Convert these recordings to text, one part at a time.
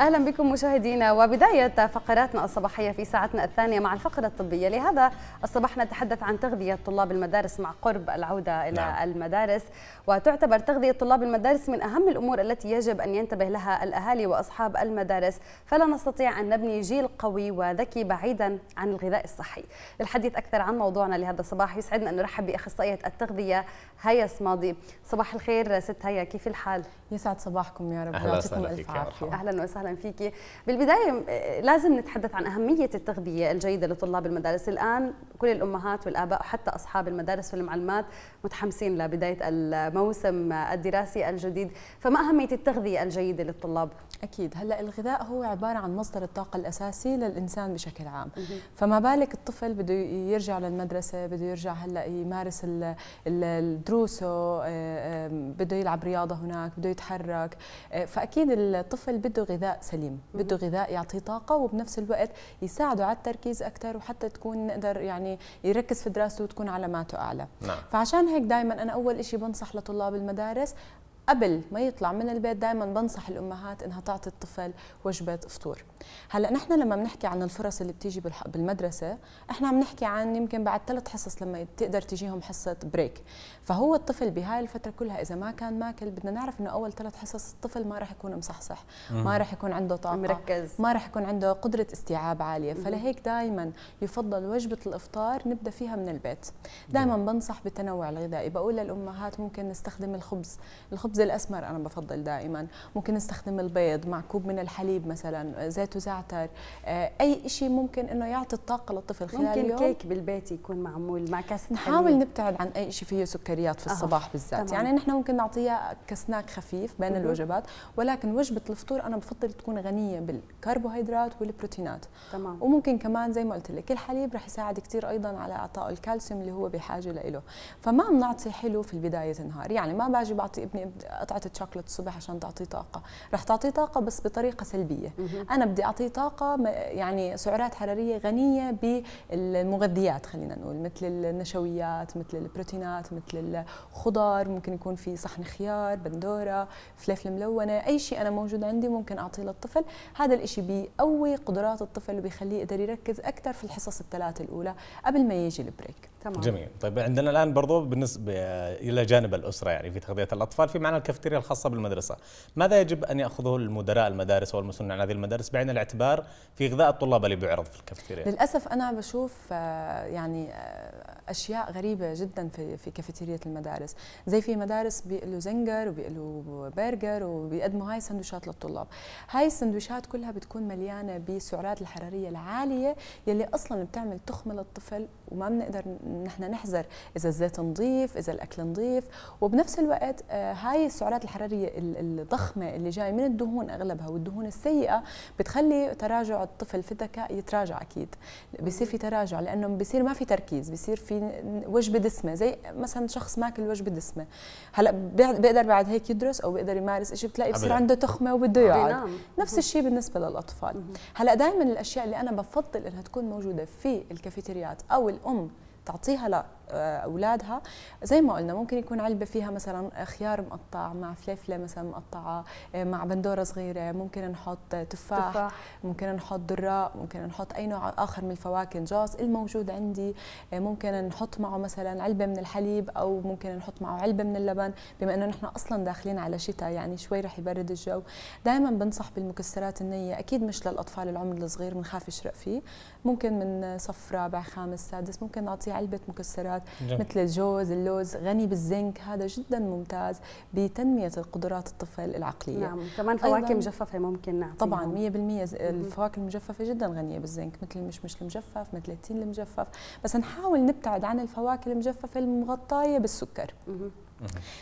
اهلا بكم مشاهدينا وبدايه فقراتنا الصباحيه في ساعتنا الثانيه مع الفقره الطبيه لهذا الصباح نتحدث عن تغذيه طلاب المدارس مع قرب العوده الى نعم. المدارس وتعتبر تغذيه طلاب المدارس من اهم الامور التي يجب ان ينتبه لها الاهالي واصحاب المدارس فلا نستطيع ان نبني جيل قوي وذكي بعيدا عن الغذاء الصحي للحديث اكثر عن موضوعنا لهذا الصباح يسعدنا ان نرحب باخصائيه التغذيه هيا سماضي صباح الخير ست هيا كيف الحال يسعد صباحكم يا رب يعطيكم الف عافيه اهلا وسهلا وسهلا فيك بالبداية لازم نتحدث عن أهمية التغذية الجيدة لطلاب المدارس الآن كل الأمهات والآباء وحتى أصحاب المدارس والمعلمات متحمسين لبداية الموسم الدراسي الجديد فما أهمية التغذية الجيدة للطلاب؟ أكيد هلأ الغذاء هو عبارة عن مصدر الطاقة الأساسي للإنسان بشكل عام فما بالك الطفل بده يرجع للمدرسة بده يرجع هلأ يمارس دروسه آه، بده يلعب رياضة هناك بده يتحرك آه، فأكيد الطفل بده غذاء غذاء سليم بده غذاء يعطيه طاقه وبنفس الوقت يساعده على التركيز اكثر وحتى تكون نقدر يعني يركز في دراسته وتكون علاماته اعلى نعم. فعشان هيك دائما انا اول شيء بنصح لطلاب المدارس قبل ما يطلع من البيت دائما بنصح الامهات انها تعطي الطفل وجبه فطور هلا نحن لما بنحكي عن الفرص اللي بتيجي بالمدرسه احنا عم نحكي عن يمكن بعد ثلاث حصص لما بتقدر تجيهم حصه بريك فهو الطفل بهاي الفتره كلها اذا ما كان ماكل بدنا نعرف انه اول ثلاث حصص الطفل ما راح يكون مصحصح ما راح يكون عنده طاقه مركز ما راح يكون عنده قدره استيعاب عاليه فلهيك دائما يفضل وجبه الافطار نبدا فيها من البيت دائما بنصح بالتنوع الغذائي بقول للامهات ممكن نستخدم الخبز الخبز الخبز الاسمر انا بفضل دائما ممكن نستخدم البيض مع كوب من الحليب مثلا زيت وزعتر آه، اي شيء ممكن انه يعطي الطاقه للطفل خلال ممكن اليوم ممكن كيك بالبيت يكون معمول مع حليب نحاول نبتعد عن اي شيء فيه سكريات في آه، الصباح بالذات تمام. يعني نحن ممكن نعطيها كسناك خفيف بين الوجبات ولكن وجبه الفطور انا بفضل تكون غنيه بالكربوهيدرات والبروتينات تمام وممكن كمان زي ما قلت لك الحليب رح يساعد كثير ايضا على اعطائه الكالسيوم اللي هو بحاجه له فما بنعطي حلو في بدايه النهار يعني ما باجي بعطي ابني قطعه الشوكولاته الصبح عشان تعطيه طاقه رح تعطيه طاقه بس بطريقه سلبيه انا بدي اعطيه طاقه يعني سعرات حراريه غنيه بالمغذيات خلينا نقول مثل النشويات مثل البروتينات مثل الخضار ممكن يكون في صحن خيار بندوره فلفل ملونه اي شيء انا موجود عندي ممكن اعطيه للطفل هذا الشيء بيقوي قدرات الطفل وبيخليه يقدر يركز اكثر في الحصص الثلاثه الاولى قبل ما يجي البريك تمام جميل طيب عندنا الان برضو بالنسبه الى جانب الاسره يعني في تغذيه الاطفال في معنى الكافتيريا الخاصه بالمدرسه ماذا يجب ان ياخذه المدراء المدارس والمسؤولون عن هذه المدارس بعين الاعتبار في اغذاء الطلاب اللي بيعرض في الكافتيريا للاسف انا بشوف آه، يعني آه، اشياء غريبه جدا في في كافتيريا المدارس زي في مدارس بيقلوا زنجر وبيقلوا برجر وبيقدموا هاي السندويشات للطلاب هاي السندويشات كلها بتكون مليانه بالسعرات الحراريه العاليه يلي اصلا بتعمل تخمه للطفل وما بنقدر نحن نحذر اذا الزيت نظيف اذا الاكل نظيف وبنفس الوقت آه، هاي السعرات الحراريه الضخمه اللي جاي من الدهون اغلبها والدهون السيئه بتخلي تراجع الطفل في الذكاء يتراجع اكيد بصير في تراجع لانه بصير ما في تركيز بصير في وجبه دسمه زي مثلا شخص ماكل وجبه دسمه هلا بيقدر بعد هيك يدرس او بيقدر يمارس شيء بتلاقي بصير عنده تخمه وبده يقعد نفس الشيء بالنسبه للاطفال هلا دائما الاشياء اللي انا بفضل انها تكون موجوده في الكافيتريات او الام تعطيها لاولادها زي ما قلنا ممكن يكون علبه فيها مثلا خيار مقطع مع فلفله مثلا مقطعه آه، مع بندوره صغيره ممكن نحط تفاح, تفاح. ممكن نحط دراء ممكن نحط اي نوع اخر من الفواكه جوز الموجود عندي آه، ممكن نحط معه مثلا علبه من الحليب او ممكن نحط معه علبه من اللبن بما انه نحن اصلا داخلين على شتاء يعني شوي رح يبرد الجو دائما بنصح بالمكسرات النيه اكيد مش للاطفال العمر الصغير بنخاف يشرق فيه ممكن من صف رابع خامس سادس ممكن نعطيها علبه مكسرات جميل. مثل الجوز اللوز غني بالزنك هذا جدا ممتاز بتنميه قدرات الطفل العقليه نعم كمان فواكه مجففه ممكن نعم طبعا 100% الفواكه المجففه جدا غنيه بالزنك مثل المشمش المجفف مثل التين المجفف بس نحاول نبتعد عن الفواكه المجففه المغطايه بالسكر مم.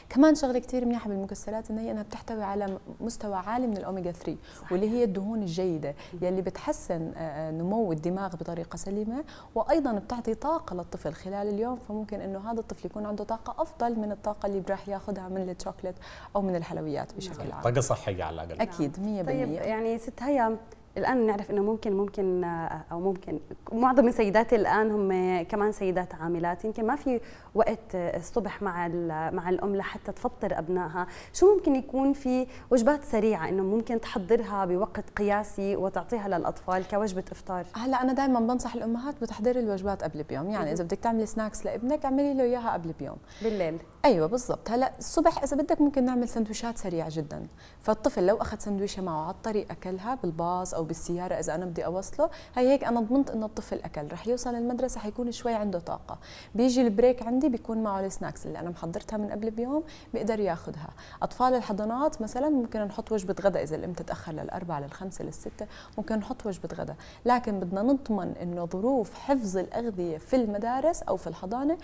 كمان شغله كثير منيحه بالمكسرات انها هي انها بتحتوي على مستوى عالي من الاوميجا 3 صحيح. واللي هي الدهون الجيده يلي بتحسن آه، آه، نمو الدماغ بطريقه سليمه وايضا بتعطي طاقه للطفل خلال اليوم فممكن انه هذا الطفل يكون عنده طاقه افضل من الطاقه اللي راح ياخذها من الشوكليت او من الحلويات بشكل عام طاقه صحيه على الاقل اكيد 100% طيب يعني ست هيا الان نعرف انه ممكن ممكن او ممكن معظم السيدات الان هم كمان سيدات عاملات يمكن ما في وقت الصبح مع مع الام لحتى تفطر ابنائها، شو ممكن يكون في وجبات سريعه انه ممكن تحضرها بوقت قياسي وتعطيها للاطفال كوجبه افطار؟ هلا انا دائما بنصح الامهات بتحضير الوجبات قبل بيوم، يعني اذا بدك تعملي سناكس لابنك اعملي له اياها قبل بيوم بالليل ايوه بالضبط هلا الصبح اذا بدك ممكن نعمل سندويشات سريعه جدا فالطفل لو اخذ سندويشه معه على الطريق اكلها بالباص او بالسياره اذا انا بدي اوصله هي هيك انا ضمنت انه الطفل اكل رح يوصل المدرسه حيكون شوي عنده طاقه بيجي البريك عندي بيكون معه السناكس اللي انا محضرتها من قبل بيوم بيقدر ياخذها اطفال الحضانات مثلا ممكن نحط وجبه غدا اذا الام تتاخر للاربعه للخمسه للسته ممكن نحط وجبه غدا لكن بدنا نضمن انه ظروف حفظ الاغذيه في المدارس او في الحضانه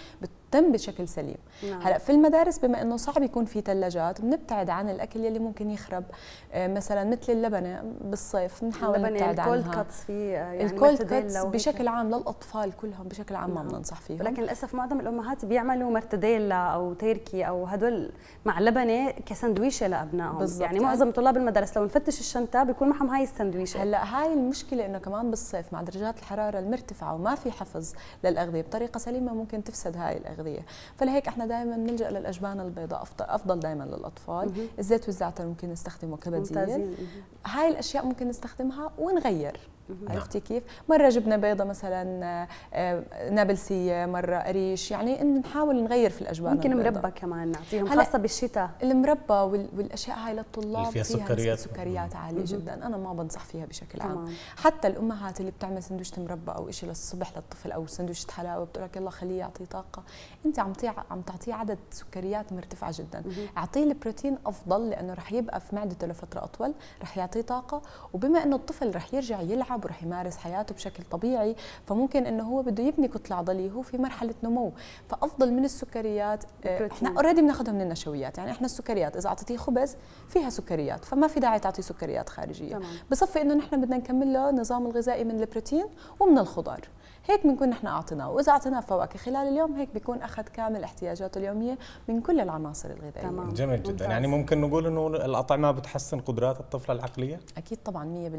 تم بشكل سليم نعم. هلا في المدارس بما انه صعب يكون في ثلاجات بنبتعد عن الاكل يلي ممكن يخرب آه، مثلا مثل اللبنه بالصيف بنحاول يعني نبتعد عنها الكولد كاتس في آه، يعني الكولد كاتس بشكل عام للاطفال كلهم بشكل عام نعم. ما بننصح فيهم لكن للاسف معظم الامهات بيعملوا مرتديلا او تركي او هدول مع لبنه كسندويشه لابنائهم بالزبط. يعني معظم طلاب المدارس لو نفتش الشنطه بيكون معهم هاي السندويشه هلا هاي المشكله انه كمان بالصيف مع درجات الحراره المرتفعه وما في حفظ للاغذيه بطريقه سليمه ممكن تفسد هاي الاغذيه التغذيه فلهيك احنا دائما بنلجا للاجبان البيضاء افضل دائما للاطفال الزيت والزعتر ممكن نستخدمه كبديل هاي الاشياء ممكن نستخدمها ونغير عرفتي نعم. كيف؟ مرة جبنا بيضة مثلا آه، نابلسية مرة قريش يعني نحاول نغير في الأجواء ممكن مربى كمان نعطيهم خاصة بالشتاء المربى والأشياء هاي للطلاب اللي فيها, فيها سكريات سكريات عالية جدا أنا ما بنصح فيها بشكل عام حتى الأمهات اللي بتعمل سندويشة مربى أو شيء للصبح للطفل أو سندويشة حلاوة بتقول لك يلا خليه يعطيه طاقة أنت عم عم تعطيه عدد سكريات مرتفعة جدا أعطيه البروتين أفضل لأنه رح يبقى في معدته لفترة أطول رح يعطيه طاقة وبما أنه الطفل رح يرجع يلعب التعب ورح يمارس حياته بشكل طبيعي فممكن انه هو بده يبني كتله عضليه هو في مرحله نمو فافضل من السكريات آه، احنا اوريدي بناخذها من النشويات يعني احنا السكريات اذا اعطيتيه خبز فيها سكريات فما في داعي تعطيه سكريات خارجيه بصفي انه نحن بدنا نكمل له النظام الغذائي من البروتين ومن الخضار هيك بنكون نحن اعطيناه واذا اعطيناه فواكه خلال اليوم هيك بيكون اخذ كامل احتياجاته اليوميه من كل العناصر الغذائيه تمام. جميل جدا ممتاز. يعني ممكن نقول انه الاطعمه بتحسن قدرات الطفل العقليه اكيد طبعا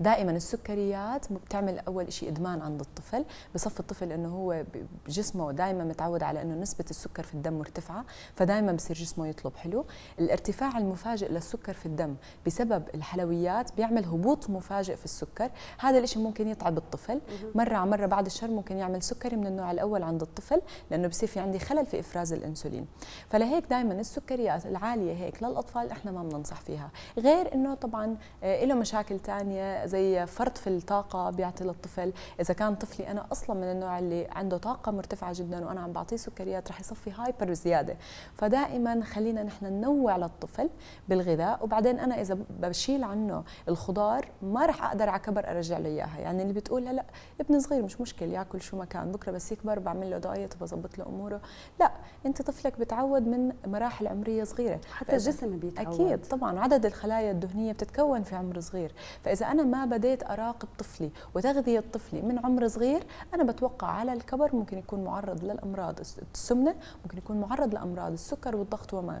100% دائما السكريات بتعمل اول شيء ادمان عند الطفل بصف الطفل انه هو جسمه دائما متعود على انه نسبه السكر في الدم مرتفعه فدائما بصير جسمه يطلب حلو الارتفاع المفاجئ للسكر في الدم بسبب الحلويات بيعمل هبوط مفاجئ في السكر هذا الشيء ممكن يتعب الطفل مره على مره بعد بعد الشر ممكن يعمل سكري من النوع الاول عند الطفل لانه بصير في عندي خلل في افراز الانسولين فلهيك دائما السكريات العاليه هيك للاطفال احنا ما بننصح فيها غير انه طبعا آه، له مشاكل ثانيه زي فرط في الطاقه بيعطي للطفل اذا كان طفلي انا اصلا من النوع اللي عنده طاقه مرتفعه جدا وانا عم بعطيه سكريات رح يصفي هايبر زياده فدائما خلينا نحن ننوع للطفل بالغذاء وبعدين انا اذا بشيل عنه الخضار ما رح اقدر على كبر ارجع له اياها يعني اللي بتقول لا ابن صغير مش مشكله مشكل ياكل شو ما كان بكره بس يكبر بعمل له دايت وبظبط له اموره لا انت طفلك بتعود من مراحل عمريه صغيره حتى الجسم بيتعود اكيد طبعا عدد الخلايا الدهنيه بتتكون في عمر صغير فاذا انا ما بديت اراقب طفلي وتغذيه طفلي من عمر صغير انا بتوقع على الكبر ممكن يكون معرض للامراض السمنه ممكن يكون معرض لامراض السكر والضغط وما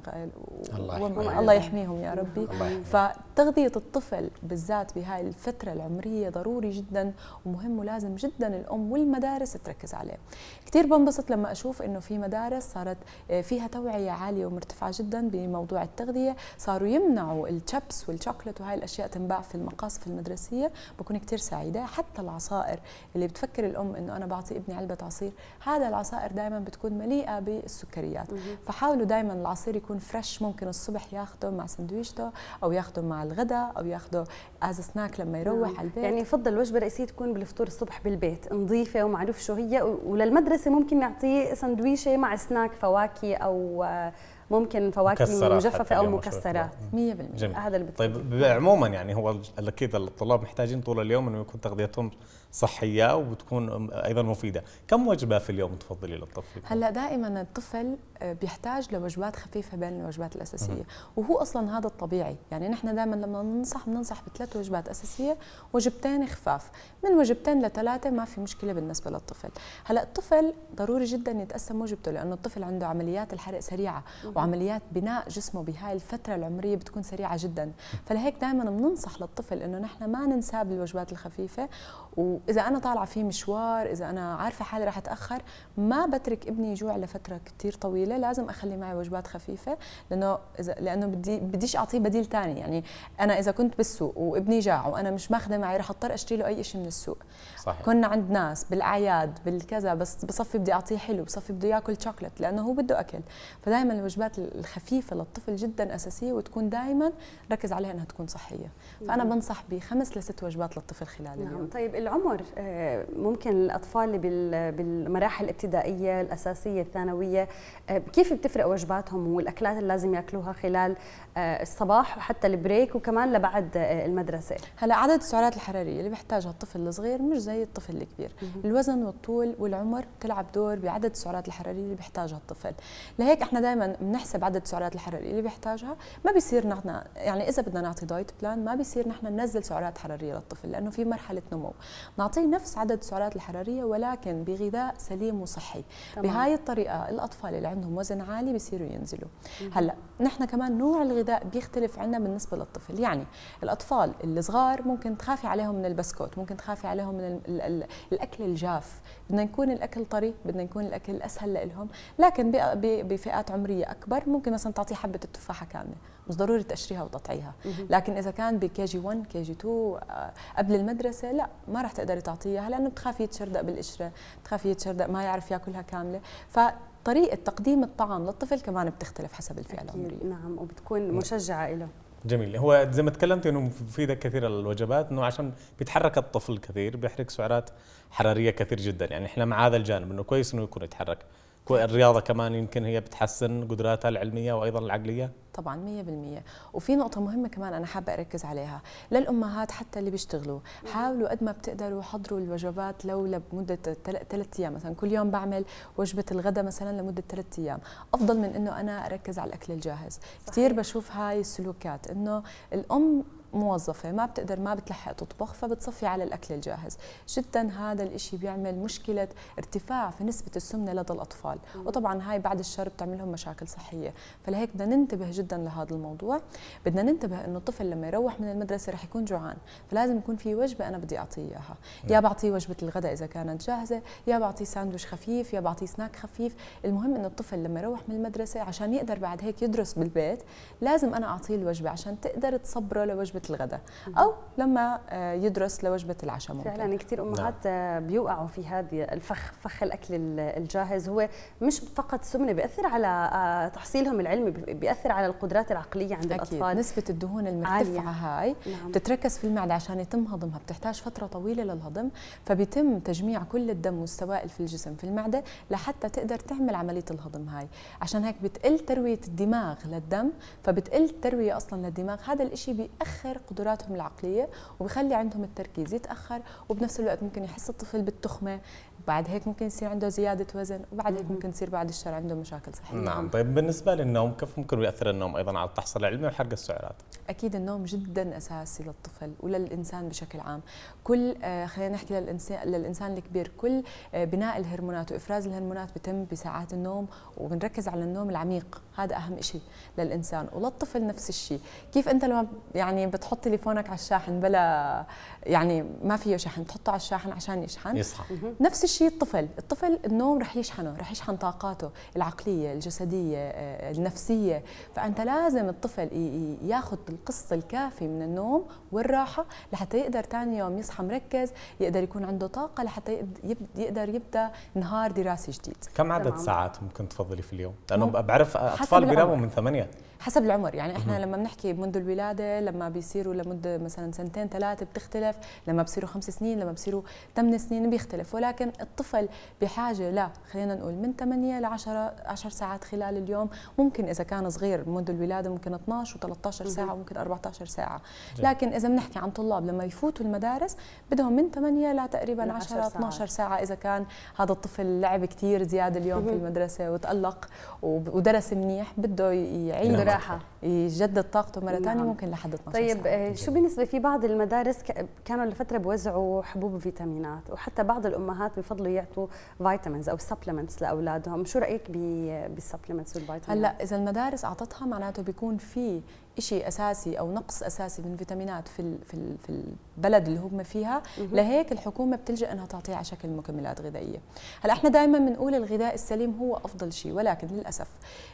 الله, الله يحميهم يا ربي فتغذيه الطفل بالذات بهاي الفتره العمريه ضروري جدا ومهم ولازم جدا الام الام والمدارس تركز عليه كثير بنبسط لما اشوف انه في مدارس صارت آه، فيها توعيه عاليه ومرتفعه جدا بموضوع التغذيه صاروا يمنعوا الشبس والشوكلت وهاي الاشياء تنباع في المقاصف المدرسيه بكون كثير سعيده حتى العصائر اللي بتفكر الام انه انا بعطي ابني علبه عصير هذا العصائر دائما بتكون مليئه بالسكريات فحاولوا دائما العصير يكون فريش ممكن الصبح ياخذه مع سندويشته او ياخذه مع الغداء او ياخذه از سناك لما يروح نعم. على البيت يعني يفضل الوجبه الرئيسيه تكون بالفطور الصبح بالبيت نظيفه وما اعرف شو هي وللمدرسه ممكن نعطيه سندويشه مع سناك فواكه او آه، ممكن فواكه مجففه او مكسرات 100% هذا اللي طيب عموما يعني هو اكيد الطلاب محتاجين طول اليوم انه يكون تغذيتهم صحيه وبتكون ايضا مفيده، كم وجبه في اليوم تفضلي للطفل؟ هلا دائما الطفل آه، بيحتاج لوجبات خفيفه بين الوجبات الاساسيه، وهو اصلا هذا الطبيعي، يعني نحن دائما لما ننصح بننصح بثلاث وجبات اساسيه، وجبتين خفاف، من وجبتين لثلاثه ما في مشكله بالنسبه للطفل، هلا الطفل ضروري جدا يتقسم وجبته لانه الطفل عنده عمليات الحرق سريعه وعمليات بناء جسمه بهاي الفتره العمريه بتكون سريعه جدا فلهيك دائما بننصح للطفل انه نحن ما ننساه بالوجبات الخفيفه واذا انا طالعه في مشوار اذا انا عارفه حالي رح اتاخر ما بترك ابني يجوع لفتره كثير طويله لازم اخلي معي وجبات خفيفه لانه اذا لانه بدي بديش اعطيه بديل ثاني يعني انا اذا كنت بالسوق وابني جاع وانا مش ماخذه معي رح اضطر اشتري له اي شيء من السوق صحيح. كنا عند ناس بالاعياد بالكذا بس بصفي بدي اعطيه حلو بصفي بده ياكل شوكليت لانه هو بده اكل فدائما الوجبات الوجبات الخفيفه للطفل جدا اساسيه وتكون دائما ركز عليها انها تكون صحيه فانا بنصح بخمس لست وجبات للطفل خلال اليوم نعم. طيب العمر آه، ممكن الاطفال اللي بالمراحل الابتدائيه الاساسيه الثانويه آه، كيف بتفرق وجباتهم والاكلات اللي لازم ياكلوها خلال آه، الصباح وحتى البريك وكمان لبعد المدرسه هلا عدد السعرات الحراريه اللي بيحتاجها الطفل الصغير مش زي الطفل الكبير الوزن والطول والعمر بتلعب دور بعدد السعرات الحراريه اللي بيحتاجها الطفل لهيك احنا دائما نحسب عدد السعرات الحراريه اللي بيحتاجها ما بيصير نحن يعني اذا بدنا نعطي دايت بلان ما بيصير نحن ننزل سعرات حراريه للطفل لانه في مرحله نمو نعطيه نفس عدد السعرات الحراريه ولكن بغذاء سليم وصحي بهاي الطريقه الاطفال اللي عندهم وزن عالي بيصيروا ينزلوا هلا نحن كمان نوع الغذاء بيختلف عندنا بالنسبه للطفل يعني الاطفال الصغار ممكن تخافي عليهم من البسكوت ممكن تخافي عليهم من الاكل الجاف بدنا يكون الاكل طري بدنا يكون الاكل اسهل لهم لكن بفئات عمريه اكبر ممكن مثلا تعطيه حبه التفاحه كامله مش ضروري تقشريها وتقطعيها لكن اذا كان بكي جي 1 كي جي 2 آه، قبل المدرسه لا ما راح تقدري تعطيها لانه بتخافي يتشردق بالقشره بتخافي يتشردق ما يعرف ياكلها كامله ف طريقة تقديم الطعام للطفل كمان بتختلف حسب الفئة العمرية نعم وبتكون نعم. مشجعة له جميل هو زي ما تكلمت انه مفيده كثير الوجبات انه عشان بيتحرك الطفل كثير بيحرق سعرات حراريه كثير جدا يعني احنا مع هذا الجانب انه كويس انه يكون يتحرك الرياضه كمان يمكن هي بتحسن قدراتها العلميه وايضا العقليه طبعا 100% وفي نقطه مهمه كمان انا حابه اركز عليها للامهات حتى اللي بيشتغلوا حاولوا قد ما بتقدروا حضروا الوجبات لو لمده ثلاث ايام مثلا كل يوم بعمل وجبه الغداء مثلا لمده ثلاث ايام افضل من انه انا اركز على الاكل الجاهز كثير بشوف هاي السلوكات انه الام موظفه ما بتقدر ما بتلحق تطبخ فبتصفي على الاكل الجاهز جدا هذا الإشي بيعمل مشكله ارتفاع في نسبه السمنه لدى الاطفال وطبعا هاي بعد الشر بتعمل لهم مشاكل صحيه فلهيك بدنا ننتبه جدا لهذا الموضوع بدنا ننتبه انه الطفل لما يروح من المدرسه رح يكون جوعان فلازم يكون في وجبه انا بدي اعطيه اياها نعم. يا بعطيه وجبه الغداء اذا كانت جاهزه يا بعطيه ساندويش خفيف يا بعطيه سناك خفيف المهم انه الطفل لما يروح من المدرسه عشان يقدر بعد هيك يدرس بالبيت لازم انا اعطيه الوجبه عشان تقدر تصبره لوجبه وجبه الغداء او لما آه، يدرس لوجبه العشاء ممكن فعلا كثير نعم. امهات آه، بيوقعوا في هذه الفخ فخ الاكل الجاهز هو مش فقط سمنه بياثر على آه، تحصيلهم العلمي بياثر على القدرات العقليه عند أكيد. الاطفال نسبه الدهون المرتفعه هاي نعم. بتتركز في المعده عشان يتم هضمها بتحتاج فتره طويله للهضم فبيتم تجميع كل الدم والسوائل في الجسم في المعده لحتى تقدر تعمل عمليه الهضم هاي عشان هيك بتقل ترويه الدماغ للدم فبتقل الترويه اصلا للدماغ هذا الشيء بيأخر بيأخر قدراتهم العقلية وبيخلي عندهم التركيز يتأخر وبنفس الوقت ممكن يحس الطفل بالتخمة بعد هيك ممكن يصير عنده زيادة وزن وبعد هيك ممكن يصير بعد الشهر عنده مشاكل صحية نعم طيب بالنسبة للنوم كيف ممكن يأثر النوم أيضا على التحصيل العلمي وحرق السعرات أكيد النوم جدا أساسي للطفل وللإنسان بشكل عام كل آه، خلينا نحكي للإنسان للإنسان الكبير كل آه، بناء الهرمونات وإفراز الهرمونات بتم بساعات النوم وبنركز على النوم العميق هذا اهم شيء للانسان وللطفل نفس الشيء كيف انت لما يعني بتحط تليفونك على الشاحن بلا يعني ما فيه شحن تحطه على الشاحن عشان يشحن يصحى نفس الشيء الطفل الطفل النوم رح يشحنه رح يشحن طاقاته العقليه الجسديه آه، النفسيه فانت لازم الطفل ياخذ القسط الكافي من النوم والراحه لحتى يقدر ثاني يوم يصحى مركز يقدر يكون عنده طاقه لحتى يقدر يبدا نهار دراسي جديد كم عدد ساعات ممكن تفضلي في اليوم لانه بعرف الاطفال بيناموا من ثمانية حسب العمر يعني احنا لما بنحكي منذ الولاده لما بيصيروا لمده مثلا سنتين ثلاثه بتختلف لما بصيروا خمس سنين لما بصيروا ثمان سنين بيختلف ولكن الطفل بحاجه لا خلينا نقول من 8 ل 10 10 ساعات خلال اليوم ممكن اذا كان صغير منذ الولاده ممكن 12 و13 ساعه وممكن 14 ساعه جي. لكن اذا بنحكي عن طلاب لما يفوتوا المدارس بدهم من 8 لتقريبا 10 ساعة. 12 ساعه اذا كان هذا الطفل لعب كثير زياده اليوم في المدرسه وتالق ودرس منيح منيح بده يعيد راحه يجدد طاقته مره ثانيه نعم. ممكن لحد 12 طيب ساعة. آه، شو بالنسبه في بعض المدارس كانوا لفتره بوزعوا حبوب فيتامينات وحتى بعض الامهات بفضلوا يعطوا فيتامينز او سبلمنتس لاولادهم شو رايك بالسبلمنتس والفيتامينز؟ هلا اذا المدارس اعطتها معناته بيكون في شيء اساسي او نقص اساسي من فيتامينات في في في البلد اللي هم فيها لهيك الحكومه بتلجا انها تعطيه على شكل مكملات غذائيه هلا احنا دائما بنقول الغذاء السليم هو افضل شيء ولكن للاسف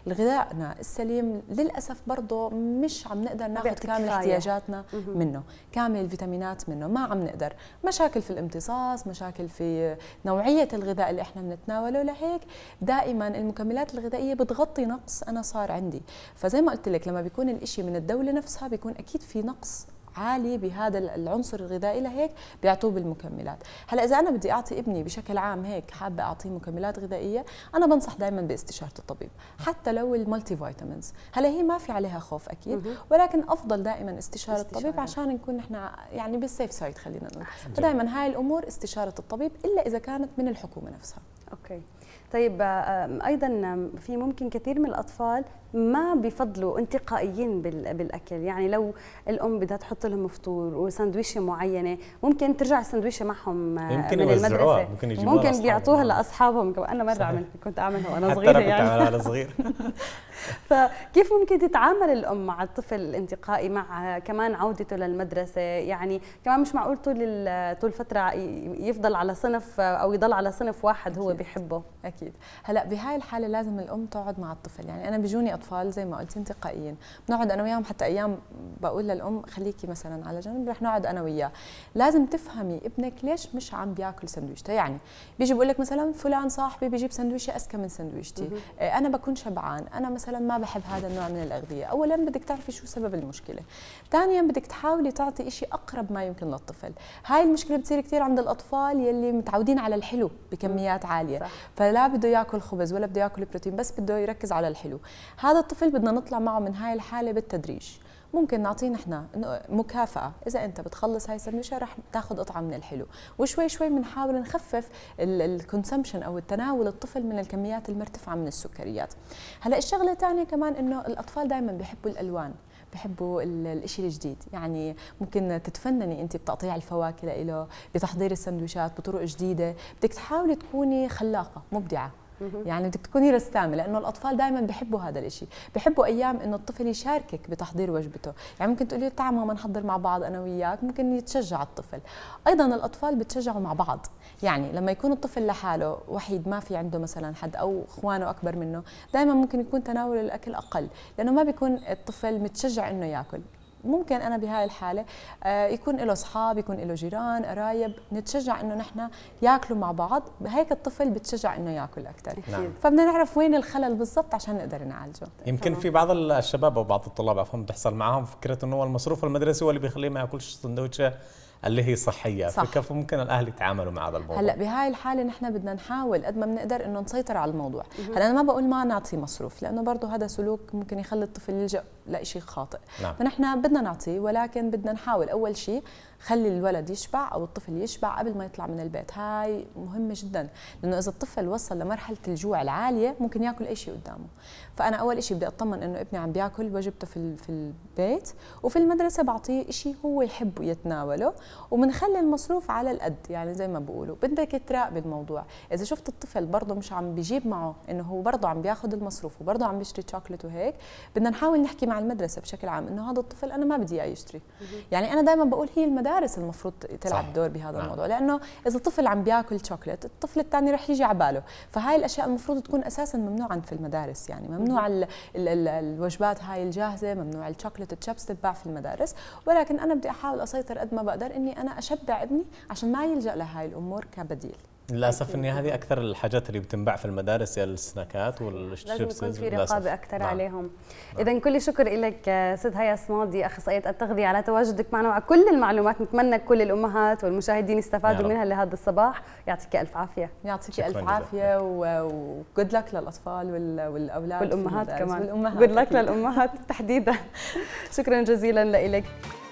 غذائنا السليم للاسف برضه مش عم نقدر ناخذ كامل احتياجاتنا منه كامل الفيتامينات منه ما عم نقدر مشاكل في الامتصاص مشاكل في نوعيه الغذاء اللي احنا بنتناوله لهيك دائما المكملات الغذائيه بتغطي نقص انا صار عندي فزي ما قلت لك لما بيكون الشيء من الدوله نفسها بيكون اكيد في نقص عالي بهذا العنصر الغذائي لهيك بيعطوه بالمكملات هلا اذا انا بدي اعطي ابني بشكل عام هيك حابه اعطيه مكملات غذائيه انا بنصح دائما باستشاره الطبيب حتى لو المالتي فيتامينز هلا هي ما في عليها خوف اكيد ولكن افضل دائما استشاره, استشارة. الطبيب يعني. عشان نكون نحن يعني بالسيف سايد خلينا نقول فدائما هاي الامور استشاره الطبيب الا اذا كانت من الحكومه نفسها اوكي طيب آه، ايضا في ممكن كثير من الاطفال ما بفضلوا انتقائيين بالاكل يعني لو الام بدها تحط لهم فطور وسندويشه معينه ممكن ترجع السندويشه معهم آه، يمكن من المدرسه ممكن ممكن بيعطوها لاصحابهم انا مره عملت كنت اعملها وانا صغيره حتى كنت يعني. صغير فكيف ممكن تتعامل الام مع الطفل الانتقائي مع كمان عودته للمدرسه يعني كمان مش معقول طول طول فتره يفضل على صنف او يضل على صنف واحد أكيد. هو بيحبه اكيد هلا بهاي الحاله لازم الام تقعد مع الطفل يعني انا بيجوني اطفال زي ما قلت انتقائيين بنقعد انا وياهم حتى ايام بقول للام خليكي مثلا على جنب رح نقعد انا وياه لازم تفهمي ابنك ليش مش عم بياكل سندويشته يعني بيجي بقول لك مثلا فلان صاحبي بيجيب سندويشه اسكى من سندويشتي آه، انا بكون شبعان انا مثلا مثلا ما بحب هذا النوع من الاغذيه اولا بدك تعرفي شو سبب المشكله ثانيا بدك تحاولي تعطي شيء اقرب ما يمكن للطفل هاي المشكله بتصير كثير عند الاطفال يلي متعودين على الحلو بكميات عاليه صح. فلا بده ياكل خبز ولا بده ياكل بروتين بس بده يركز على الحلو هذا الطفل بدنا نطلع معه من هاي الحاله بالتدريج ممكن نعطيه نحن مكافأة إذا أنت بتخلص هاي السندويشة رح تاخذ قطعة من الحلو وشوي شوي بنحاول نخفف الكونسمشن أو التناول الطفل من الكميات المرتفعة من السكريات هلا الشغلة الثانية كمان إنه الأطفال دائما بيحبوا الألوان بحبوا الشيء الجديد يعني ممكن تتفنني انت بتقطيع الفواكه له بتحضير السندويشات بطرق جديده بدك تحاولي تكوني خلاقه مبدعه يعني بدك تكوني رسامه لانه الاطفال دائما بحبوا هذا الشيء بحبوا ايام انه الطفل يشاركك بتحضير وجبته يعني ممكن تقولي تعال ماما نحضر مع بعض انا وياك ممكن يتشجع الطفل ايضا الاطفال بتشجعوا مع بعض يعني لما يكون الطفل لحاله وحيد ما في عنده مثلا حد او اخوانه اكبر منه دائما ممكن يكون تناول الاكل اقل لانه ما بيكون الطفل متشجع انه ياكل ممكن انا بهاي الحاله آه، يكون له اصحاب يكون له جيران قرايب نتشجع انه نحن ياكلوا مع بعض هيك الطفل بتشجع انه ياكل اكثر نعم. فبدنا نعرف وين الخلل بالضبط عشان نقدر نعالجه يمكن طبعا. في بعض الشباب او بعض الطلاب عفوا بتحصل معهم فكره انه المصروف المدرسي هو اللي بيخليه ما ياكلش سندوتشه اللي هي صحيه صح. فكيف ممكن الاهل يتعاملوا مع هذا الموضوع هلا بهاي الحاله نحن بدنا نحاول قد ما بنقدر انه نسيطر على الموضوع هلا انا ما بقول ما نعطي مصروف لانه برضه هذا سلوك ممكن يخلي الطفل يلجا شيء خاطئ نعم. فنحن بدنا نعطي ولكن بدنا نحاول اول شيء خلي الولد يشبع او الطفل يشبع قبل ما يطلع من البيت هاي مهمه جدا لانه اذا الطفل وصل لمرحله الجوع العاليه ممكن ياكل اي شيء قدامه فانا اول شيء بدي اطمن انه ابني عم بياكل وجبته في في البيت وفي المدرسه بعطيه شيء هو يحب يتناوله وبنخلي المصروف على القد يعني زي ما بقولوا بدك تراقبي الموضوع اذا شفت الطفل برضه مش عم بيجيب معه انه هو برضه عم بياخذ المصروف وبرضه عم بيشتري شوكليت وهيك بدنا نحاول نحكي مع المدرسه بشكل عام انه هذا الطفل انا ما بدي اياه يشتري يعني انا دائما بقول هي المدارس المفروض تلعب صح. دور بهذا نعم. الموضوع لانه اذا الطفل عم بياكل شوكولات الطفل الثاني رح يجي على باله فهاي الاشياء المفروض تكون اساسا ممنوعا في المدارس يعني ممنوع ال ال ال الوجبات هاي الجاهزه ممنوع الشوكولات الشيبس تتباع في المدارس ولكن انا بدي احاول اسيطر قد ما بقدر اني انا اشبع ابني عشان ما يلجا لهاي الامور كبديل للاسف ان هذه اكثر الحاجات اللي بتنباع في المدارس يا السناكات والشيبس لازم يكون في رقابه اكثر نعم. عليهم نعم. اذا كل شكر لك آه، سيد هيا صمادي اخصائيه التغذيه على تواجدك معنا وعلى كل المعلومات نتمنى كل الامهات والمشاهدين يستفادوا منها لهذا الصباح يعطيك الف عافيه يعطيك الف عافيه وجود لك للاطفال والاولاد والامهات كمان جود لك للامهات تحديدا شكرا جزيلا لك